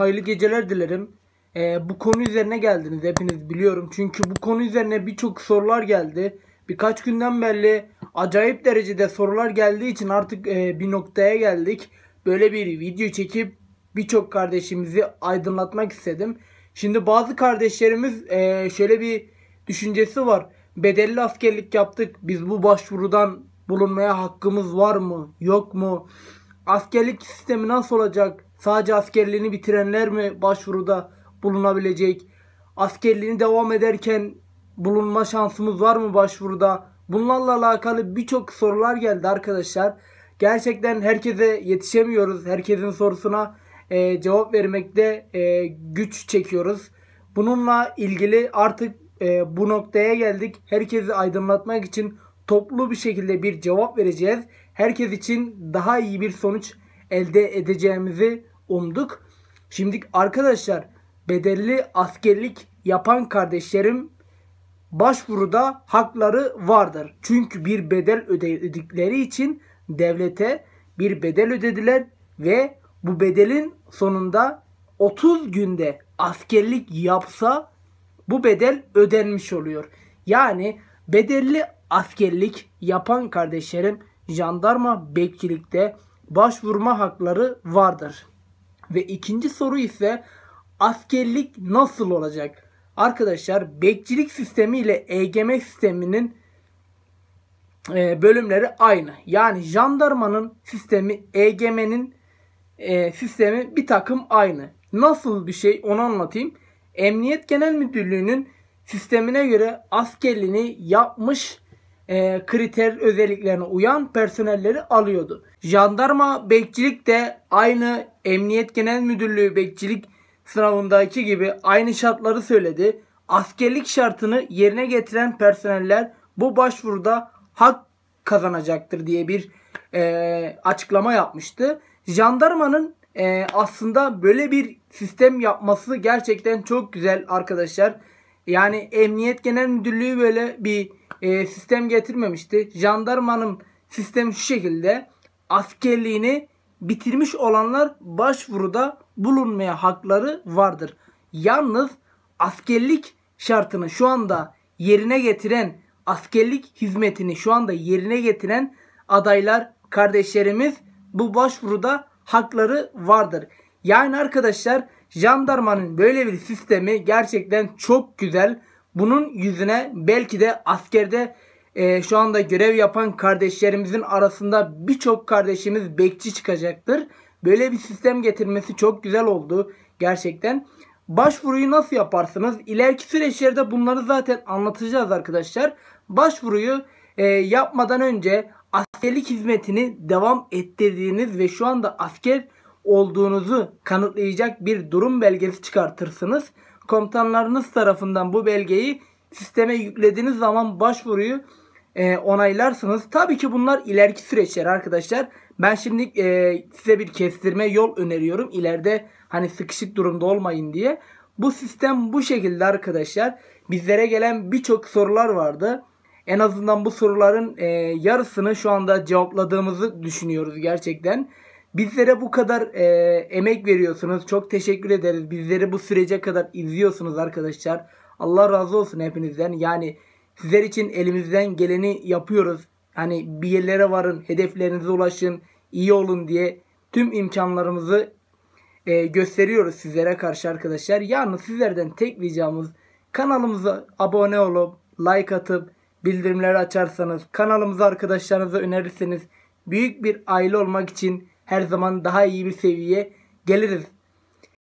hayırlı geceler dilerim. Ee, bu konu üzerine geldiniz hepiniz biliyorum. Çünkü bu konu üzerine birçok sorular geldi. Birkaç günden belli acayip derecede sorular geldiği için artık e, bir noktaya geldik. Böyle bir video çekip birçok kardeşimizi aydınlatmak istedim. Şimdi bazı kardeşlerimiz e, şöyle bir düşüncesi var. Bedelli askerlik yaptık. Biz bu başvurudan bulunmaya hakkımız var mı? Yok mu? Askerlik sistemi nasıl olacak? Sadece askerliğini bitirenler mi başvuruda bulunabilecek? Askerliğini devam ederken bulunma şansımız var mı başvuruda? Bunlarla alakalı birçok sorular geldi arkadaşlar. Gerçekten herkese yetişemiyoruz. Herkesin sorusuna e, cevap vermekte e, güç çekiyoruz. Bununla ilgili artık e, bu noktaya geldik. Herkesi aydınlatmak için toplu bir şekilde bir cevap vereceğiz. Herkes için daha iyi bir sonuç elde edeceğimizi umduk. Şimdi arkadaşlar bedelli askerlik yapan kardeşlerim başvuruda hakları vardır. Çünkü bir bedel ödedikleri için devlete bir bedel ödediler ve bu bedelin sonunda 30 günde askerlik yapsa bu bedel ödenmiş oluyor. Yani bedelli askerlik yapan kardeşlerim jandarma bekçilikte başvurma hakları vardır. Ve ikinci soru ise askerlik nasıl olacak? Arkadaşlar bekçilik sistemi ile EGM sisteminin e, bölümleri aynı. Yani jandarmanın sistemi EGM'nin e, sistemi bir takım aynı. Nasıl bir şey onu anlatayım. Emniyet Genel Müdürlüğü'nün sistemine göre askerliğini yapmış e, kriter özelliklerine uyan personelleri alıyordu. Jandarma bekçilik de aynı Emniyet Genel Müdürlüğü bekçilik sınavındaki gibi aynı şartları söyledi. Askerlik şartını yerine getiren personeller bu başvuruda hak kazanacaktır diye bir e, açıklama yapmıştı. Jandarmanın e, aslında böyle bir sistem yapması gerçekten çok güzel arkadaşlar. Yani Emniyet Genel Müdürlüğü böyle bir e, sistem getirmemişti. Jandarmanın sistemi şu şekilde askerliğini bitirmiş olanlar başvuruda bulunmaya hakları vardır. Yalnız askerlik şartını şu anda yerine getiren askerlik hizmetini şu anda yerine getiren adaylar kardeşlerimiz bu başvuruda hakları vardır. Yani arkadaşlar Jandarmanın böyle bir sistemi gerçekten çok güzel. Bunun yüzüne belki de askerde e, şu anda görev yapan kardeşlerimizin arasında birçok kardeşimiz bekçi çıkacaktır. Böyle bir sistem getirmesi çok güzel oldu gerçekten. Başvuruyu nasıl yaparsınız? İleriki süreçlerde bunları zaten anlatacağız arkadaşlar. Başvuruyu e, yapmadan önce askerlik hizmetini devam ettirdiğiniz ve şu anda asker olduğunuzu kanıtlayacak bir durum belgesi çıkartırsınız. Komutanlarınız tarafından bu belgeyi sisteme yüklediğiniz zaman başvuruyu e, onaylarsınız. Tabii ki bunlar ileriki süreçler arkadaşlar. Ben şimdi e, size bir kestirme yol öneriyorum. İleride hani sıkışık durumda olmayın diye. Bu sistem bu şekilde arkadaşlar. Bizlere gelen birçok sorular vardı. En azından bu soruların e, yarısını şu anda cevapladığımızı düşünüyoruz gerçekten. Bizlere bu kadar e, emek veriyorsunuz. Çok teşekkür ederiz. Bizleri bu sürece kadar izliyorsunuz arkadaşlar. Allah razı olsun hepinizden. Yani sizler için elimizden geleni yapıyoruz. Hani bir yerlere varın, hedeflerinize ulaşın, iyi olun diye tüm imkanlarımızı e, gösteriyoruz sizlere karşı arkadaşlar. Yalnız sizlerden tek ricamız kanalımıza abone olup, like atıp, bildirimleri açarsanız, kanalımıza arkadaşlarınıza önerirseniz büyük bir aile olmak için her zaman daha iyi bir seviyeye geliriz